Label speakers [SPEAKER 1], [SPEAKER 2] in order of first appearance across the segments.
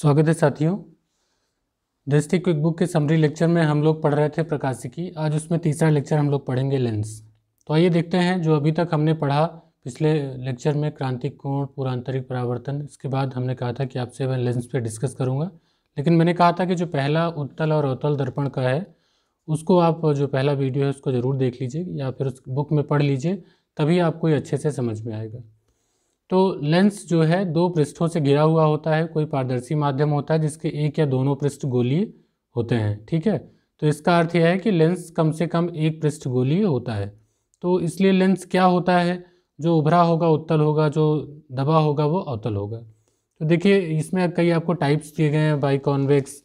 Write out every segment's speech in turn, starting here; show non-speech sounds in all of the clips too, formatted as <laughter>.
[SPEAKER 1] स्वागत है साथियों दृष्टि क्विक बुक के समरी लेक्चर में हम लोग पढ़ रहे थे प्रकाशिकी आज उसमें तीसरा लेक्चर हम लोग पढ़ेंगे लेंस तो आइए देखते हैं जो अभी तक हमने पढ़ा पिछले लेक्चर में क्रांतिक कोण पूरा आंतरिक परावर्तन इसके बाद हमने कहा था कि आपसे मैं लेंस पे डिस्कस करूँगा लेकिन मैंने कहा था कि जो पहला उत्तल और अवतल दर्पण का है उसको आप जो पहला वीडियो है उसको ज़रूर देख लीजिए या फिर उस बुक में पढ़ लीजिए तभी आपको ये अच्छे से समझ में आएगा तो लेंस जो है दो पृष्ठों से घिरा हुआ होता है कोई पारदर्शी माध्यम होता है जिसके एक या दोनों पृष्ठ गोलीय होते हैं ठीक है तो इसका अर्थ यह है कि लेंस कम से कम एक पृष्ठ गोलीय होता है तो इसलिए लेंस क्या होता है जो उभरा होगा उत्तल होगा जो दबा होगा वो अवतल होगा तो देखिए इसमें कई आपको टाइप्स दिए गए हैं bi convex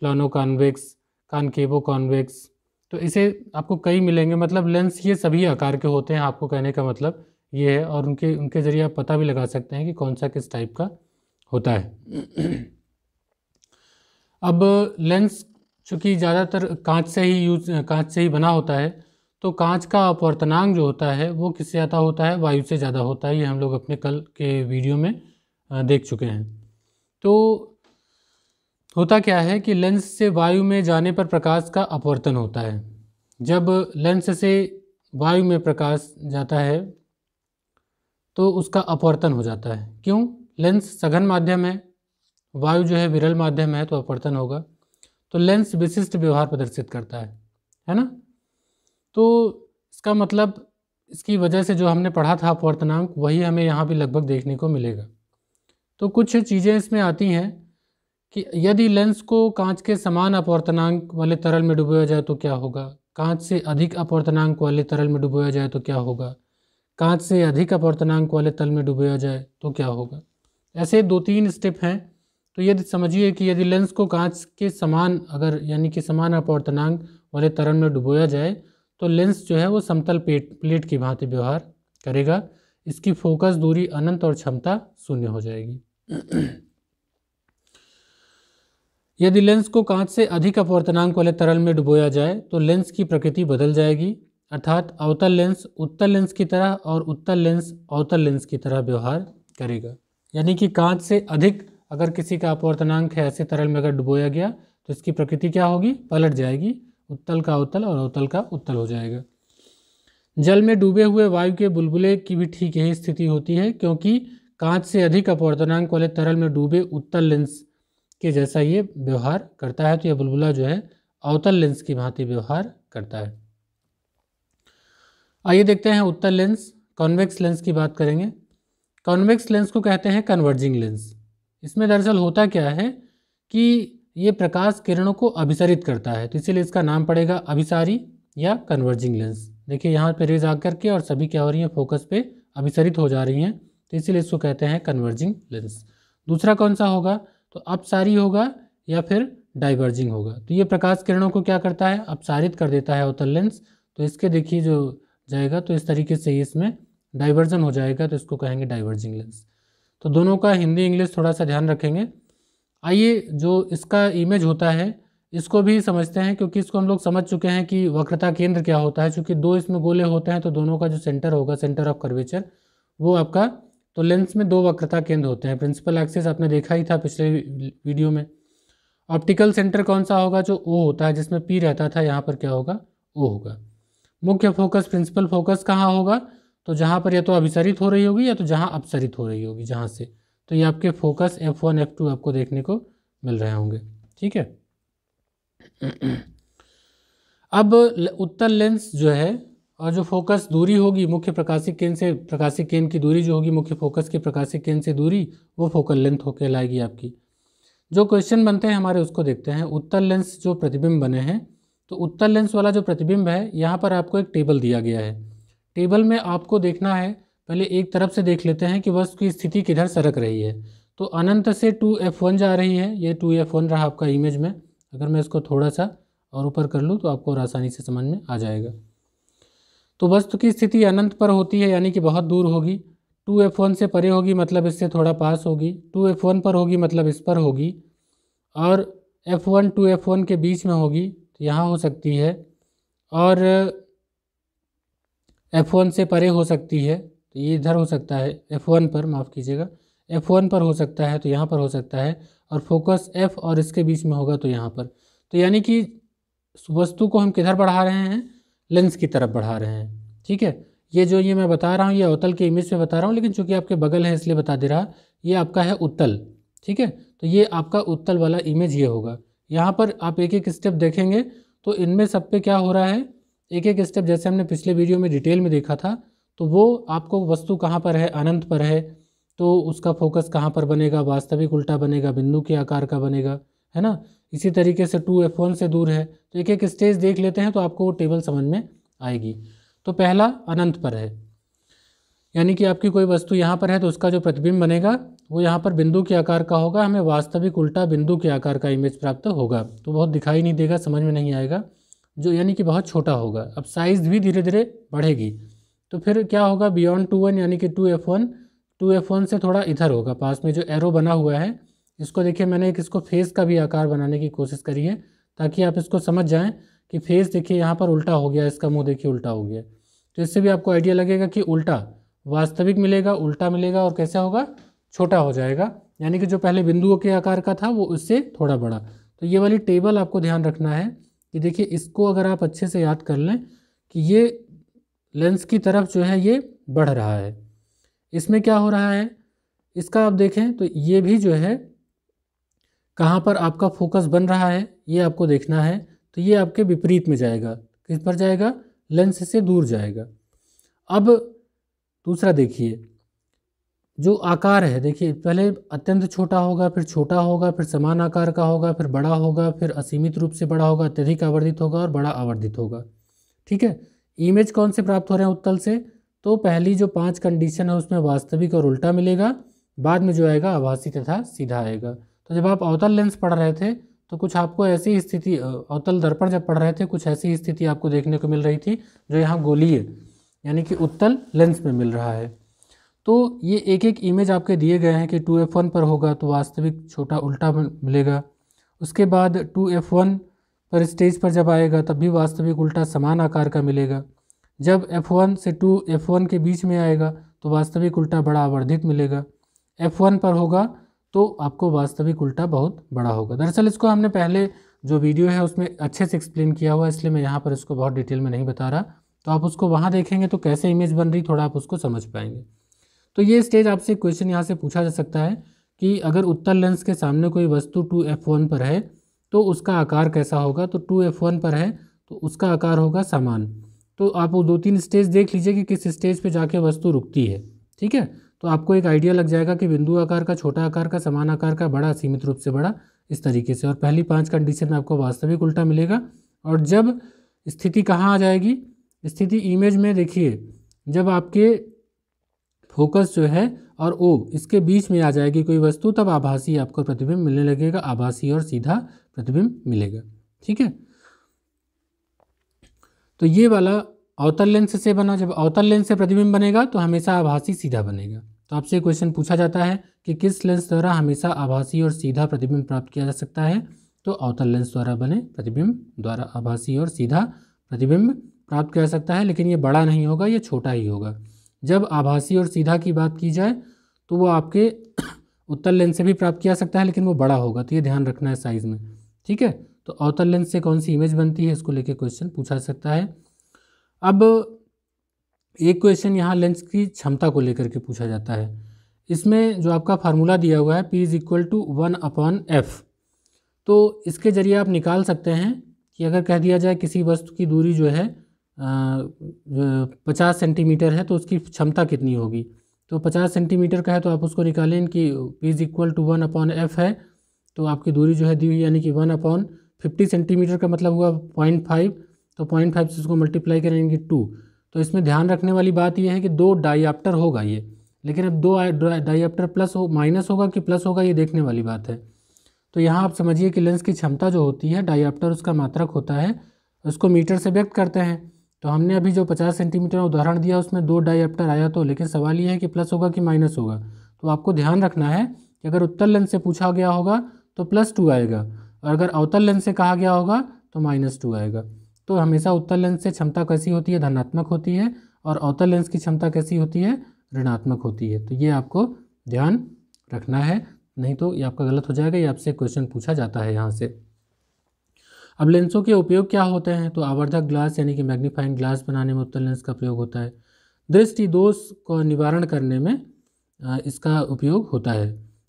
[SPEAKER 1] plano convex concavo convex तो इसे आपको कई मिलेंगे मतलब लेंस ये सभी आकार के होते हैं आपको कहने का मतलब ये है और उनके उनके ज़रिए आप पता भी लगा सकते हैं कि कौन सा किस टाइप का होता है अब लेंस चूँकि ज़्यादातर कांच से ही यूज कांच से ही बना होता है तो कांच का अपवर्तनांग जो होता है वो किससे ज़्यादा होता है वायु से ज़्यादा होता है ये हम लोग अपने कल के वीडियो में देख चुके हैं तो होता क्या है कि लेंस से वायु में जाने पर प्रकाश का अपवर्तन होता है जब लेंस से वायु में प्रकाश जाता है तो उसका अपवर्तन हो जाता है क्यों लेंस सघन माध्यम है वायु जो है विरल माध्यम है तो अपवर्तन होगा तो लेंस विशिष्ट व्यवहार प्रदर्शित करता है है ना तो इसका मतलब इसकी वजह से जो हमने पढ़ा था अपवर्तनांक वही हमें यहाँ भी लगभग देखने को मिलेगा तो कुछ चीज़ें इसमें आती हैं कि यदि लेंस को कांच के समान अपवर्तनांक वाले तरल में डुबोया जाए तो क्या होगा कांच से अधिक अपवर्तनांक वाले तरल में डुबोया जाए तो क्या होगा कांच से अधिक अपवर्तनांक वाले तल में डुबाया जाए तो क्या होगा ऐसे दो तीन स्टेप हैं तो यदि समझिए कि यदि लेंस को कांच के समान अगर यानी कि समान अपवर्तनांक वाले तरल में डुबोया जाए तो लेंस जो है वो समतल पेट प्लेट की भांति व्यवहार करेगा इसकी फोकस दूरी अनंत और क्षमता शून्य हो जाएगी यदि लेंस को कांच से अधिक अपवर्तनांक वाले तरल में डुबोया जाए तो लेंस की प्रकृति बदल जाएगी अर्थात अवतल लेंस उत्तर लेंस की तरह और उत्तर लेंस अवतल लेंस की तरह व्यवहार करेगा यानी कि कांच से अधिक अगर किसी का अपवर्तनांक है ऐसे तरल में अगर डुबोया गया तो इसकी प्रकृति क्या होगी पलट जाएगी उत्तल का अवतल और अवतल का उत्तल हो जाएगा जल में डूबे हुए वायु के बुलबुले की भी ठीक यही स्थिति होती है क्योंकि कांच से अधिक अपवर्तनांक वाले तरल में डूबे उत्तल लेंस के जैसा ये व्यवहार करता है तो यह बुलबुला जो है अवतल लेंस की भांति व्यवहार करता है आइए देखते हैं उत्तर लेंस कॉन्वेक्स लेंस की बात करेंगे कॉन्वेक्स लेंस को कहते हैं कन्वर्जिंग लेंस इसमें दरअसल होता क्या है कि ये प्रकाश किरणों को अभिसरित करता है तो इसीलिए इसका नाम पड़ेगा अभिसारी या कन्वर्जिंग लेंस देखिए यहाँ पर रेज आ करके और सभी क्या हो रही हैं फोकस पे अभिसरित हो जा रही हैं तो इसीलिए इसको कहते हैं कन्वर्जिंग लेंस दूसरा कौन सा होगा तो अपसारी होगा या फिर डाइवर्जिंग होगा तो ये प्रकाश किरणों को क्या करता है अपसारित कर देता है अवतल लेंस तो इसके देखिए जो जाएगा तो इस तरीके से ही इसमें डाइवर्जन हो जाएगा तो इसको कहेंगे डाइवर्जिंग लेंस तो दोनों का हिंदी इंग्लिश थोड़ा सा ध्यान रखेंगे आइए जो इसका इमेज होता है इसको भी समझते हैं क्योंकि इसको हम लोग समझ चुके हैं कि वक्रता केंद्र क्या होता है क्योंकि दो इसमें गोले होते हैं तो दोनों का जो सेंटर होगा सेंटर ऑफ कर्वेचर वो आपका तो लेंस में दो वक्रता केंद्र होते हैं प्रिंसिपल एक्सिस आपने देखा ही था पिछले वीडियो में ऑप्टिकल सेंटर कौन सा होगा जो ओ होता है जिसमें पी रहता था यहाँ पर क्या होगा ओ होगा मुख्य फोकस प्रिंसिपल फोकस कहाँ होगा तो जहाँ पर या तो अभिसरित हो रही होगी या तो जहाँ अपसरित हो रही होगी जहाँ से तो ये आपके focus F one F two आपको देखने को मिल रहे होंगे ठीक है अब उत्तल लेंस जो है और जो फोकस दूरी होगी मुख्य प्रकाशिक केंद्र से प्रकाशिक केंद्र की दूरी जो होगी मुख्य फोकस के प्रकाशिक केंद्र से दूरी वो फोकल लेंथ होकर लाएगी आपकी जो क्वेश्चन बनते हैं हमारे उसको देखते हैं उत्तल लेंस जो प्रतिबिंब बने हैं तो उत्तर लेंस वाला जो प्रतिबिंब है यहाँ पर आपको एक टेबल दिया गया है टेबल में आपको देखना है पहले एक तरफ से देख लेते हैं कि वस्तु की स्थिति किधर सरक रही है तो अनंत से टू एफ वन जा रही है ये टू एफ वन रहा आपका इमेज में अगर मैं इसको थोड़ा सा और ऊपर कर लूँ तो आपको और आसानी से समझ में आ जाएगा तो वस्तु की स्थिति अनंत पर होती है यानी कि बहुत दूर होगी टू एफ वन से परे होगी मतलब इससे थोड़ा पास होगी टू एफ वन पर होगी मतलब इस पर होगी और F one two F one के बीच में होगी तो यहाँ हो सकती है और एफ़ वन से परे हो सकती है तो ये इधर हो सकता है एफ़ वन पर माफ़ कीजिएगा एफ़ वन पर हो सकता है तो यहाँ पर हो सकता है और फोकस एफ़ और इसके बीच में होगा तो यहाँ पर तो यानी कि वस्तु को हम किधर बढ़ा रहे हैं लेंस की तरफ बढ़ा रहे हैं ठीक है ये जो ये मैं बता रहा हूँ ये अवतल के इमेज में बता रहा हूँ लेकिन चूंकि आपके बगल है इसलिए बता दे रहा ये आपका है उत्तल ठीक है तो ये आपका उत्तल वाला इमेज ये होगा यहाँ पर आप एक एक स्टेप देखेंगे तो इनमें सब पे क्या हो रहा है एक एक स्टेप जैसे हमने पिछले वीडियो में डिटेल में देखा था तो वो आपको वस्तु कहाँ पर है अनंत पर है तो उसका फोकस कहाँ पर बनेगा वास्तविक उल्टा बनेगा बिंदु के आकार का बनेगा है ना इसी तरीके से टू एफ वन से दूर है तो एक एक स्टेज देख लेते हैं तो आपको वो टेबल समझ में आएगी तो पहला अनंत पर है यानी कि आपकी कोई वस्तु यहाँ पर है तो उसका जो प्रतिबिंब बनेगा वो यहाँ पर बिंदु के आकार का होगा हमें वास्तविक उल्टा बिंदु के आकार का इमेज प्राप्त होगा तो बहुत दिखाई नहीं देगा समझ में नहीं आएगा जो यानी कि बहुत छोटा होगा अब साइज़ भी धीरे धीरे बढ़ेगी तो फिर क्या होगा बियॉन्ड टू वन यानी कि two F one two F one से थोड़ा इधर होगा पास में जो एरो बना हुआ है इसको देखिए मैंने एक इसको फेस का भी आकार बनाने की कोशिश करी है ताकि आप इसको समझ जाएँ कि फेस देखिए यहाँ पर उल्टा हो गया इसका मुँह देखिए उल्टा हो गया तो इससे भी आपको आइडिया लगेगा कि उल्टा वास्तविक मिलेगा उल्टा मिलेगा और कैसा होगा छोटा हो जाएगा यानी कि जो पहले बिंदुओं के आकार का था वो उससे थोड़ा बड़ा तो ये वाली टेबल आपको ध्यान रखना है कि देखिए इसको अगर आप अच्छे से याद कर लें कि ये लेंस की तरफ जो है ये बढ़ रहा है इसमें क्या हो रहा है इसका आप देखें तो ये भी जो है कहाँ पर आपका फोकस बन रहा है ये आपको देखना है तो ये आपके विपरीत में जाएगा किस पर जाएगा लेंस से दूर जाएगा अब दूसरा देखिए जो आकार है देखिए पहले अत्यंत छोटा होगा फिर छोटा होगा फिर समान आकार का होगा फिर बड़ा होगा फिर असीमित रूप से बड़ा होगा अत्यधिक आवर्धित होगा और बड़ा आवर्धित होगा ठीक है इमेज कौन से प्राप्त हो रहे हैं उत्तल से तो पहली जो पांच कंडीशन है उसमें वास्तविक और उल्टा मिलेगा बाद में जो आएगा आभासी तथा सीधा आएगा तो जब आप अवतल लेंस पढ़ रहे थे तो कुछ आपको ऐसी स्थिति अवतल दर्पण जब पढ़ रहे थे कुछ ऐसी स्थिति आपको देखने को मिल रही थी जो यहाँ गोलीय यानी कि उत्तल लेंस में मिल रहा है तो ये एक एक इमेज आपके दिए गए हैं कि टू एफ वन पर होगा तो वास्तविक छोटा उल्टा मिलेगा उसके बाद टू एफ वन पर स्टेज पर जब आएगा तब भी वास्तविक उल्टा समान आकार का मिलेगा जब एफ वन से टू एफ वन के बीच में आएगा तो वास्तविक उल्टा बड़ा आवर्धित मिलेगा एफ वन पर होगा तो आपको वास्तविक उल्टा बहुत बड़ा होगा दरअसल इसको हमने पहले जो वीडियो है उसमें अच्छे से एक्सप्लेन किया हुआ है इसलिए मैं यहाँ पर इसको बहुत डिटेल में नहीं बता रहा तो आप उसको वहाँ देखेंगे तो कैसे इमेज बन रही थोड़ा आप उसको समझ पाएंगे तो ये स्टेज आपसे क्वेश्चन यहाँ से पूछा जा सकता है कि अगर उत्तर लेंस के सामने कोई वस्तु टू एफ वन पर है तो उसका आकार कैसा होगा तो टू एफ वन पर है तो उसका आकार होगा समान तो आप वो दो तीन स्टेज देख लीजिए कि किस स्टेज पे जाके वस्तु रुकती है ठीक है तो आपको एक आइडिया लग जाएगा कि बिंदु आकार का छोटा आकार का समान आकार का बड़ा सीमित रूप से बड़ा इस तरीके से और पहली पाँच कंडीशन में आपको वास्तविक उल्टा मिलेगा और जब स्थिति कहाँ आ जाएगी स्थिति इमेज में देखिए जब आपके फोकस जो है और ओ इसके बीच में आ जाएगी कोई वस्तु तब आभासी आपको प्रतिबिंब मिलने लगेगा आभासी और सीधा प्रतिबिंब मिलेगा ठीक है तो ये वाला अवतल लेंस से बना जब अवतल लेंस से प्रतिबिंब बनेगा तो हमेशा आभासी सीधा बनेगा तो आपसे क्वेश्चन पूछा जाता है कि किस लेंस द्वारा हमेशा आभासी और सीधा प्रतिबिंब प्राप्त किया जा सकता है तो अवतल लेंस द्वारा बने प्रतिबिंब द्वारा आभासी और सीधा प्रतिबिंब प्राप्त किया जा सकता है लेकिन ये बड़ा नहीं होगा ये छोटा ही होगा जब आभासी और सीधा की बात की जाए तो वो आपके उत्तर लेंस से भी प्राप्त किया सकता है लेकिन वो बड़ा होगा तो ये ध्यान रखना है साइज़ में ठीक है तो अवतल लेंस से कौन सी इमेज बनती है इसको लेके क्वेश्चन पूछा सकता है अब एक क्वेश्चन यहाँ लेंस की क्षमता को लेकर के पूछा जाता है इसमें जो आपका फार्मूला दिया हुआ है P is equal to one upon F तो इसके ज़रिए आप निकाल सकते हैं कि अगर कह दिया जाए किसी वस्तु की दूरी जो है पचास सेंटीमीटर है तो उसकी क्षमता कितनी होगी तो पचास सेंटीमीटर का है तो आप उसको निकालें कि P is equal to one upon F है तो आपकी दूरी जो है दी हुई यानी कि वन अपॉन फिफ्टी सेंटीमीटर का मतलब हुआ पॉइंट फाइव तो पॉइंट फाइव से उसको मल्टीप्लाई करें यानी कि टू तो इसमें ध्यान रखने वाली बात यह है कि दो डाइआप्टर होगा ये लेकिन अब दो डायाप्टर प्लस हो माइनस होगा कि प्लस होगा ये देखने वाली बात है तो यहाँ आप समझिए कि लेंस की क्षमता जो होती है डायाप्टर उसका मात्रक होता है उसको मीटर से व्यक्त करते हैं तो हमने अभी जो पचास सेंटीमीटर उदाहरण दिया उसमें दो डायप्टर आया तो लेकिन सवाल ये है कि प्लस होगा कि माइनस होगा तो आपको ध्यान रखना है कि अगर उत्तर लेंस से पूछा गया होगा तो प्लस टू आएगा और अगर अवतल लेंस से कहा गया होगा तो माइनस टू आएगा तो हमेशा उत्तर लेंस से क्षमता कैसी होती है धनात्मक होती है और अवतल लेंस की क्षमता कैसी होती है ऋणात्मक होती है तो ये आपको ध्यान रखना है नहीं तो ये आपका गलत हो जाएगा ये आपसे क्वेश्चन पूछा जाता है यहाँ से अब लेंसों के उपयोग क्या होते हैं तो आवर्धक ग्लास यानी कि मैग्नीफाइंग ग्लास बनाने में उत्तर लेंस का प्रयोग होता है दृष्टि दोष को निवारण करने में इसका उपयोग होता है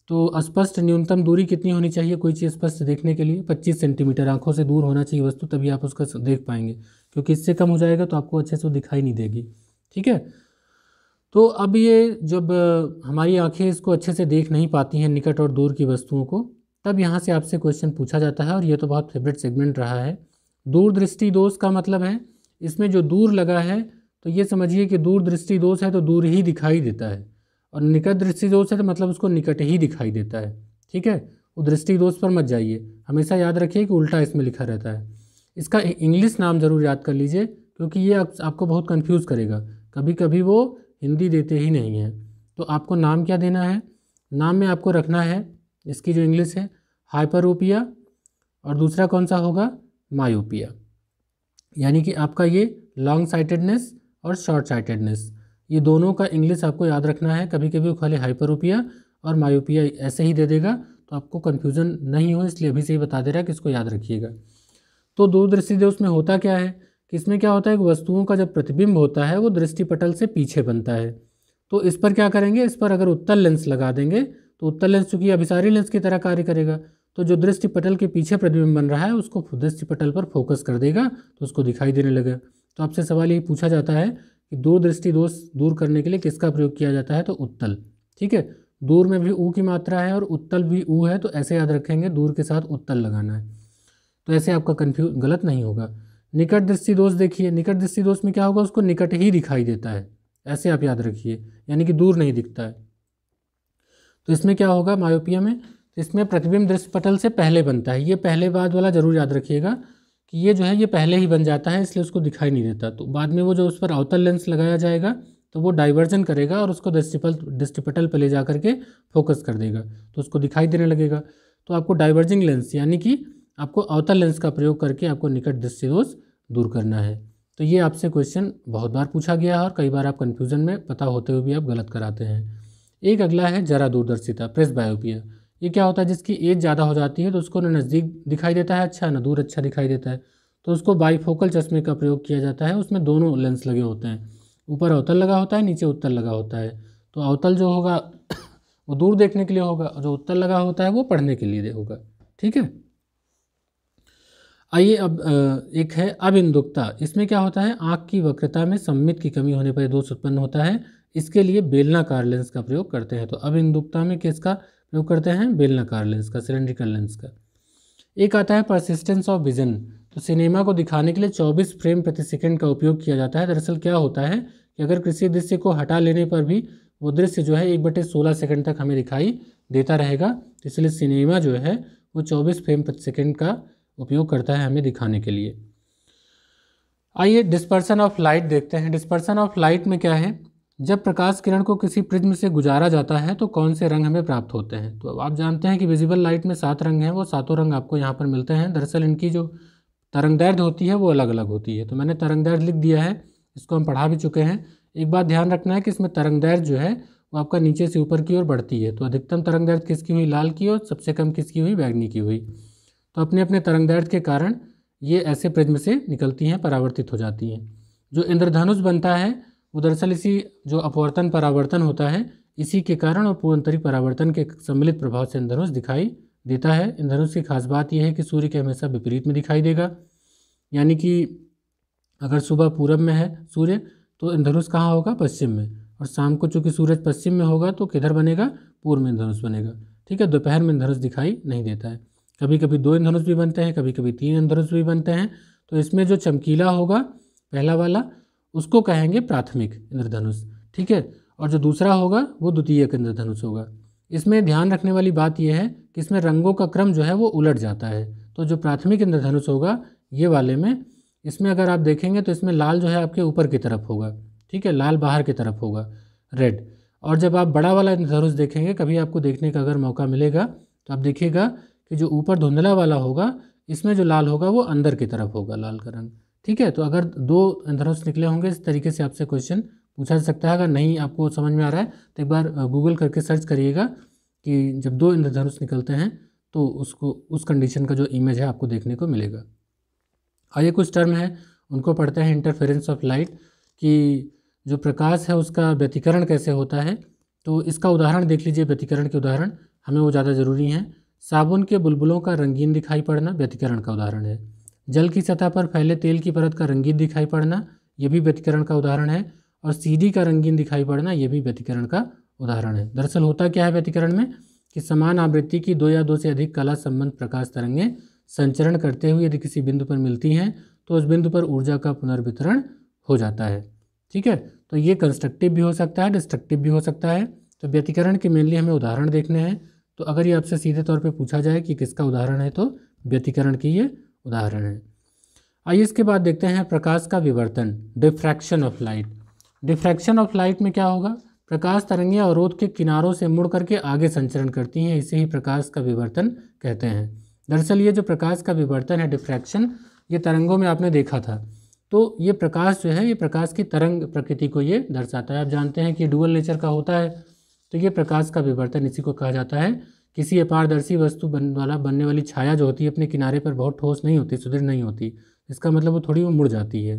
[SPEAKER 1] तो स्पष्ट न्यूनतम दूरी कितनी होनी चाहिए कोई चीज़ स्पष्ट देखने के लिए 25 सेंटीमीटर आंखों से दूर होना चाहिए वस्तु तभी आप उसका देख पाएंगे क्योंकि इससे कम हो जाएगा तो आपको अच्छे से दिखाई नहीं देगी ठीक है तो अब ये जब हमारी आंखें इसको अच्छे से देख नहीं पाती हैं निकट और दूर की वस्तुओं को तब यहाँ से आपसे क्वेश्चन पूछा जाता है और ये तो बहुत फेवरेट सेगमेंट रहा है दूरदृष्टि दोष का मतलब है इसमें जो दूर लगा है तो ये समझिए कि दूरदृष्टि दोष है तो दूर ही दिखाई देता है और निकट दृष्टि दोष है तो मतलब उसको निकट ही दिखाई देता है ठीक है वो दृष्टि दोष पर मत जाइए हमेशा याद रखिए कि उल्टा इसमें लिखा रहता है इसका इंग्लिश नाम ज़रूर याद कर लीजिए क्योंकि ये आप, आपको बहुत कन्फ्यूज़ करेगा कभी कभी वो हिंदी देते ही नहीं है तो आपको नाम क्या देना है नाम में आपको रखना है इसकी जो इंग्लिश है हाइपरोपिया और दूसरा कौन सा होगा मायोपिया यानी कि आपका ये लॉन्ग साइटेडनेस और शॉर्ट साइटेडनेस ये दोनों का इंग्लिश आपको याद रखना है कभी कभी खाली हाइपरोपिया और मायोपिया ऐसे ही दे देगा तो आपको कन्फ्यूज़न नहीं हो इसलिए अभी से ही बता दे रहा है कि इसको याद रखिएगा तो दूरदृष्टि जो उसमें होता क्या है कि इसमें क्या होता है कि वस्तुओं का जब प्रतिबिंब होता है वो दृष्टि पटल से पीछे बनता है तो इस पर क्या करेंगे इस पर अगर उत्तर लेंस लगा देंगे तो उत्तर लेंस चूंकि अभिसारी लेंस की तरह कार्य करेगा तो जो दृष्टि पटल के पीछे प्रतिबिंब बन रहा है उसको दृष्टि पटल पर फोकस कर देगा तो उसको दिखाई देने लगेगा तो आपसे सवाल ये पूछा जाता है कि दूर दृष्टि दोष दूर करने के लिए किसका प्रयोग किया जाता है तो उत्तल ठीक है दूर में भी ऊ की मात्रा है और उत्तल भी ऊ है तो ऐसे याद रखेंगे दूर के साथ उत्तल लगाना है तो ऐसे आपका कन्फ्यूज गलत नहीं होगा निकट दृष्टि दोष देखिए निकट दृष्टि दोष में क्या होगा उसको निकट ही दिखाई देता है ऐसे आप याद रखिए यानी कि दूर नहीं दिखता है तो इसमें क्या होगा मायोपिया में तो इसमें प्रतिबिंब दृश्य पटल से पहले बनता है ये पहले बाद वाला जरूर याद रखिएगा कि ये जो है ये पहले ही बन जाता है इसलिए उसको दिखाई नहीं देता तो बाद में वो जो उस पर अवतल लेंस लगाया जाएगा तो वो डाइवर्जन करेगा और उसको दृष्टिपल दृष्टिपटल पर ले जा करके फोकस कर देगा तो उसको दिखाई देने लगेगा तो आपको डाइवर्जिंग लेंस यानी कि आपको अवतल लेंस का प्रयोग करके आपको निकट दृष्टिदोष दोष दूर करना है तो ये आपसे क्वेश्चन बहुत बार पूछा गया है और कई बार आप कन्फ्यूज़न में पता होते हुए भी आप गलत कराते हैं एक अगला है जरा दूरदर्शिता प्रेस बायोपिया ये क्या होता है जिसकी एज ज़्यादा हो जाती है तो उसको ना नज़दीक दिखाई देता है अच्छा ना दूर अच्छा दिखाई देता है तो उसको बाईफोकल चश्मे का प्रयोग किया जाता है उसमें दोनों लेंस लगे होते हैं ऊपर अवतल लगा होता है नीचे उत्तर लगा होता है तो अवतल जो होगा <coughs> वो दूर देखने के लिए होगा और जो उत्तर लगा होता है वो पढ़ने के लिए होगा ठीक है आइए अब एक है अबिंदुकता इसमें क्या होता है आँख की वक्रता में सम्मित की कमी होने पर दोष उत्पन्न होता है इसके लिए बेलनाकार लेंस का प्रयोग करते हैं तो अब इंदुकता में किसका प्रयोग करते हैं बेलनाकार लेंस का सिलेंड्रिकल लेंस का एक आता है परसिस्टेंस ऑफ विजन तो सिनेमा को दिखाने के लिए 24 फ्रेम प्रति सेकंड का उपयोग किया जाता है दरअसल क्या होता है कि अगर किसी दृश्य को हटा लेने पर भी वो दृश्य जो है एक बटे सोलह सेकेंड तक हमें दिखाई देता रहेगा तो इसलिए सिनेमा जो है वो चौबीस फ्रेम प्रति सेकेंड का उपयोग करता है हमें दिखाने के लिए आइए डिस्पर्सन ऑफ लाइट देखते हैं डिस्पर्सन ऑफ लाइट में क्या है जब प्रकाश किरण को किसी प्रिज्म से गुजारा जाता है तो कौन से रंग हमें प्राप्त होते हैं तो आप जानते हैं कि विजिबल लाइट में सात रंग हैं वो सातों रंग आपको यहाँ पर मिलते हैं दरअसल इनकी जो तरंग दर्द होती है वो अलग अलग होती है तो मैंने तरंग दर्द लिख दिया है इसको हम पढ़ा भी चुके हैं एक बात ध्यान रखना है कि इसमें तरंग दर्द जो है वो आपका नीचे से ऊपर की ओर बढ़ती है तो अधिकतम तरंग दर्द किसकी हुई लाल की और सबसे कम किसकी हुई बैगनी की हुई तो अपने अपने तरंग दर्द के कारण ये ऐसे प्रिज्म से निकलती हैं परावर्तित हो जाती हैं जो इंद्रधनुष बनता है वो दरअसल इसी जो अपवर्तन परावर्तन होता है इसी के कारण और पूर्वंतरिक परावर्तन के सम्मिलित प्रभाव से इंद्रधनुष दिखाई देता है इंद्रधनुष की खास बात यह है कि सूर्य के हमेशा विपरीत में दिखाई देगा यानी कि अगर सुबह पूरब में है सूर्य तो इंद्रधनुष कहाँ होगा पश्चिम में और शाम को चूँकि सूरज पश्चिम में होगा तो किधर बनेगा पूर्व में इंद्रधनुष बनेगा ठीक है दोपहर में इंद्रधनुष दिखाई नहीं देता है कभी कभी दो इंद्रधनुष भी बनते हैं कभी कभी तीन इंद्रधनुष भी बनते हैं तो इसमें जो चमकीला होगा पहला वाला उसको कहेंगे प्राथमिक इंद्रधनुष ठीक है और जो दूसरा होगा वो द्वितीयक इंद्रधनुष होगा इसमें ध्यान रखने वाली बात यह है कि इसमें रंगों का क्रम जो है वो उलट जाता है तो जो प्राथमिक इंद्रधनुष होगा ये वाले में इसमें अगर आप देखेंगे तो इसमें लाल जो है आपके ऊपर की तरफ होगा ठीक है लाल बाहर की तरफ होगा रेड और जब आप बड़ा वाला इंद्रधनुष देखेंगे कभी आपको देखने का अगर मौका मिलेगा तो आप देखिएगा कि जो ऊपर धुंधला वाला होगा इसमें जो लाल होगा वो अंदर की तरफ होगा लाल का रंग ठीक है तो अगर दो आंसर्स निकले होंगे इस तरीके से आपसे क्वेश्चन पूछा जा सकता है अगर नहीं आपको समझ में आ रहा है तो एक बार गूगल करके सर्च करिएगा कि जब दो इंद्रधनुष निकलते हैं तो उसको उस कंडीशन का जो इमेज है आपको देखने को मिलेगा आइए कुछ टर्म है उनको पढ़ते हैं इंटरफेरेंस ऑफ लाइट कि जो प्रकाश है उसका व्यतिकरण कैसे होता है तो इसका उदाहरण देख लीजिए व्यतिकरण के उदाहरण हमें वो ज़्यादा ज़रूरी हैं साबुन के बुलबुलों का रंगीन दिखाई पड़ना व्यतिकरण का उदाहरण है जल की सतह पर फैले तेल की परत का रंगीन दिखाई पड़ना यह भी व्यतिकरण का उदाहरण है और सीधी का रंगीन दिखाई पड़ना यह भी व्यतिकरण का उदाहरण है दरअसल होता क्या है व्यतिकरण में कि समान आवृत्ति की दो या दो से अधिक कला संबंध प्रकाश तरंगें संचरण करते हुए यदि किसी बिंदु पर मिलती हैं तो उस बिंदु पर ऊर्जा का पुनर्वितरण हो जाता है ठीक है तो ये कंस्ट्रक्टिव भी हो सकता है डिस्ट्रक्टिव भी हो सकता है तो व्यतिकरण के मेनली हमें उदाहरण देखने हैं तो अगर ये आपसे सीधे तौर पे पूछा जाए कि किसका उदाहरण है तो व्यतिकरण की ये उदाहरण है आइए इसके बाद देखते हैं प्रकाश का विवर्तन diffraction of light diffraction of light में क्या होगा प्रकाश तरंगे अवरोध के किनारों से मुड़ करके आगे संचरण करती हैं इसे ही प्रकाश का विवर्तन कहते हैं दरअसल ये जो प्रकाश का विवर्तन है डिफ्रैक्शन ये तरंगों में आपने देखा था तो ये प्रकाश जो है ये प्रकाश की तरंग प्रकृति को ये दर्शाता है आप जानते हैं कि डुअल नेचर का होता है तो ये प्रकाश का विवर्तन इसी को कहा जाता है किसी अपारदर्शी वस्तु बन वाला बनने वाली छाया जो होती है अपने किनारे पर बहुत ठोस नहीं होती सुदृढ़ नहीं होती इसका मतलब वो थोड़ी वो मुड़ जाती है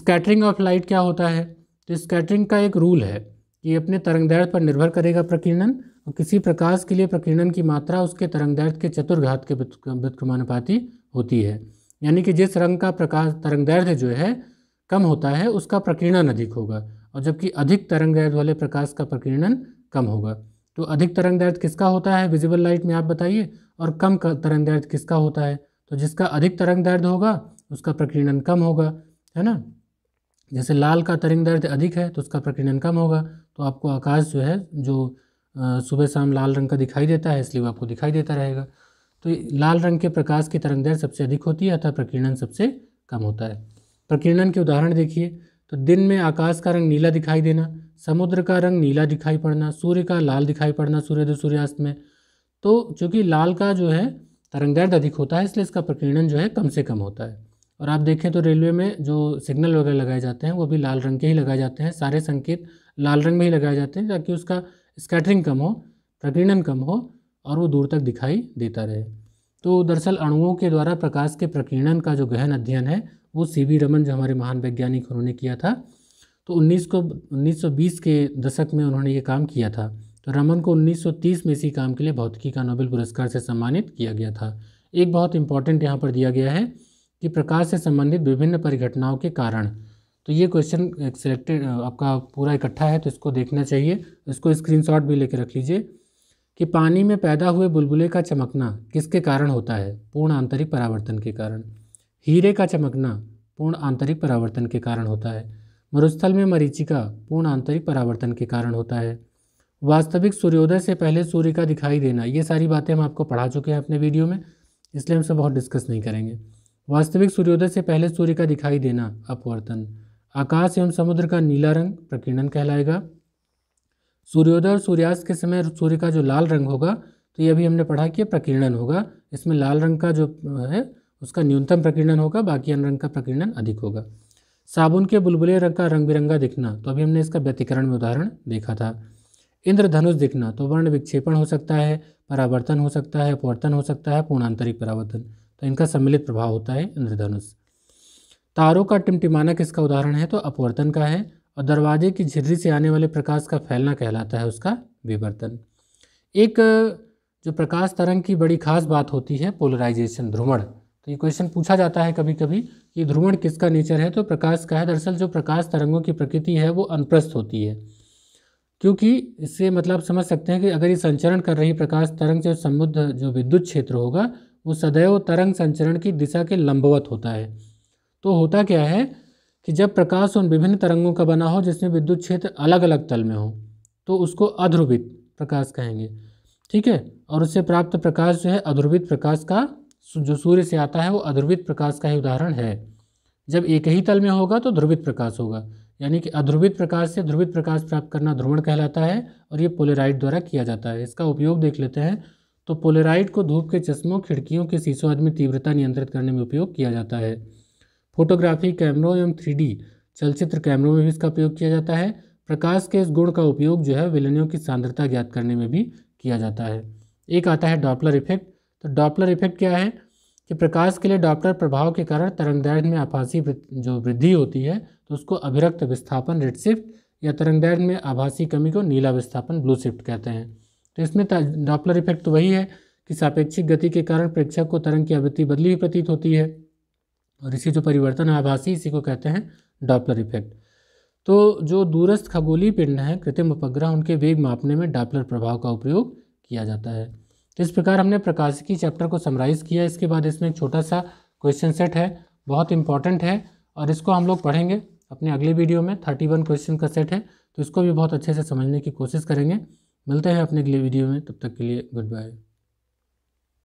[SPEAKER 1] स्कैटरिंग ऑफ लाइट क्या होता है तो स्कैटरिंग का एक रूल है कि अपने तरंग दैर्घ्य पर निर्भर करेगा प्रकीर्णन और किसी प्रकाश के लिए प्रकीर्णन की मात्रा उसके तरंग दैर्घ्य के चतुर्घात के व्युत्क्रमानुपाती होती है यानी कि जिस रंग का प्रकाश तरंग दैर्घ्य जो है कम होता है उसका प्रकीर्णन अधिक होगा और जबकि अधिक तरंग दैर्घ्य वाले प्रकाश का प्रकीर्णन कम होगा तो अधिक तरंग दैर्ध्य किसका होता है विजिबल लाइट में आप बताइए और कम तरंग दैर्ध्य किसका होता है तो जिसका अधिक तरंग दैर्ध्य होगा उसका प्रकीर्णन कम होगा है ना जैसे लाल का तरंग दैर्ध्य अधिक है तो उसका प्रकीर्णन कम होगा तो आपको आकाश जो है जो सुबह शाम लाल रंग का दिखाई देता है इसलिए वो आपको दिखाई देता रहेगा तो लाल रंग के प्रकाश की तरंग दैर्ध्य सबसे अधिक होती है अतः प्रकीर्णन सबसे कम होता है प्रकीर्णन के उदाहरण देखिए तो दिन में आकाश का रंग नीला दिखाई देना समुद्र का रंग नीला दिखाई पड़ना सूर्य का लाल दिखाई पड़ना सूर्योदय सूर्यास्त में तो चूँकि लाल का जो है तरंगदैर्ध अधिक होता है इसलिए इसका प्रकीर्णन जो है कम से कम होता है और आप देखें तो रेलवे में जो सिग्नल वगैरह लगाए जाते हैं वो भी लाल रंग के ही लगाए जाते हैं सारे संकेत लाल रंग में ही लगाए जाते हैं ताकि उसका स्कैटरिंग कम हो प्रकीर्णन कम हो और वो दूर तक दिखाई देता रहे तो दरअसल अणुओं के द्वारा प्रकाश के प्रकीर्णन का जो गहन अध्ययन है वो सी वी रमन जो हमारे महान वैज्ञानिक उन्होंने किया था तो उन्नीस को 1920 के दशक में उन्होंने ये काम किया था तो रमन को 1930 में इसी काम के लिए भौतिकी का नोबेल पुरस्कार से सम्मानित किया गया था एक बहुत इंपॉर्टेंट यहाँ पर दिया गया है कि प्रकाश से संबंधित विभिन्न परिघटनाओं के कारण तो ये क्वेश्चन सिलेक्टेड आपका पूरा इकट्ठा है तो इसको देखना चाहिए इसको स्क्रीनशॉट भी लेकर रख लीजिए कि पानी में पैदा हुए बुलबुले का चमकना किसके कारण होता है पूर्ण आंतरिक परावर्तन के कारण हीरे का चमकना पूर्ण आंतरिक परावर्तन के कारण होता है मरुस्थल में मरीचिका पूर्ण आंतरिक परावर्तन के कारण होता है वास्तविक सूर्योदय से पहले सूर्य का दिखाई देना ये सारी बातें हम आपको पढ़ा चुके हैं अपने वीडियो में इसलिए हम सब बहुत डिस्कस नहीं करेंगे वास्तविक सूर्योदय से पहले सूर्य का दिखाई देना अपवर्तन आकाश एवं समुद्र का नीला रंग प्रकीर्णन कहलाएगा सूर्योदय और सूर्यास्त के समय सूर्य का जो लाल रंग होगा तो ये अभी हमने पढ़ा कि प्रकीर्णन होगा इसमें लाल रंग का जो है उसका न्यूनतम प्रकीर्णन होगा बाकी अन्य रंग का प्रकीर्णन अधिक होगा साबुन के बुलबुले रंग का रंग बिरंगा दिखना तो अभी हमने इसका व्यतिकरण में उदाहरण देखा था इंद्रधनुष दिखना तो वर्ण विक्षेपण हो सकता है परावर्तन हो सकता है अपवर्तन हो सकता है पूर्णांतरिक परावर्तन तो इनका सम्मिलित प्रभाव होता है इंद्रधनुष तारों का टिमटिमाना किसका उदाहरण है तो अपवर्तन का है और दरवाजे की झिर्री से आने वाले प्रकाश का फैलना कहलाता है उसका विवर्तन एक जो प्रकाश तरंग की बड़ी खास बात होती है पोलराइजेशन ध्रुवण तो ये क्वेश्चन पूछा जाता है कभी कभी कि ध्रुवण किसका नेचर है तो प्रकाश का है दरअसल जो प्रकाश तरंगों की प्रकृति है वो अनप्रस्थ होती है क्योंकि इससे मतलब समझ सकते हैं कि अगर ये संचरण कर रही प्रकाश तरंग से समुद्ध जो विद्युत क्षेत्र होगा वो सदैव तरंग संचरण की दिशा के लंबवत होता है तो होता क्या है कि जब प्रकाश उन विभिन्न तरंगों का बना हो जिसमें विद्युत क्षेत्र अलग अलग तल में हो तो उसको अध्रुवित प्रकाश कहेंगे ठीक है और उससे प्राप्त प्रकाश जो है अध्रुवित प्रकाश का जो सूर्य से आता है वो अध्रुवित प्रकाश का ही उदाहरण है जब एक ही तल में होगा तो ध्रुवित प्रकाश होगा यानी कि अध्रुवित प्रकाश से ध्रुवित प्रकाश प्राप्त करना ध्रुवण कहलाता है और ये पोलेराइड द्वारा किया जाता है इसका उपयोग देख लेते हैं तो पोलेराइड को धूप के चश्मों खिड़कियों के शीशों आदि में तीव्रता नियंत्रित करने में उपयोग किया जाता है फोटोग्राफी कैमरों एवं थ्री चलचित्र कैमरों में भी इसका उपयोग किया जाता है प्रकाश के इस गुण का उपयोग जो है विलनियों की सांद्रता ज्ञात करने में भी किया जाता है एक आता है डॉपलर इफेक्ट तो डॉपलर इफेक्ट क्या है कि प्रकाश के लिए डॉपलर प्रभाव के कारण तरंगदैर्ध्य में आभासी जो वृद्धि होती है तो उसको अभिरक्त विस्थापन रेड शिफ्ट या तरंगदैर्ध्य में आभासी कमी को नीला विस्थापन ब्लू शिफ्ट कहते हैं तो इसमें डॉपलर इफेक्ट तो वही है कि सापेक्षिक गति के कारण प्रेक्षक को तरंग की आवृत्ति बदली हुई प्रतीत होती है और इसी जो परिवर्तन आभासी इसी को कहते हैं डॉपलर इफेक्ट तो जो दूरस्थ खगोलीय पिंड हैं कृत्रिम उपग्रह उनके वेग मापने में डॉपलर प्रभाव का उपयोग किया जाता है तो इस प्रकार हमने प्रकाशिकी चैप्टर को समराइज़ किया इसके बाद इसमें एक छोटा सा क्वेश्चन सेट है बहुत इंपॉर्टेंट है और इसको हम लोग पढ़ेंगे अपने अगले वीडियो में थर्टी वन क्वेश्चन का सेट है तो इसको भी बहुत अच्छे से समझने की कोशिश करेंगे मिलते हैं अपने अगले वीडियो में तब तक के लिए गुड बाय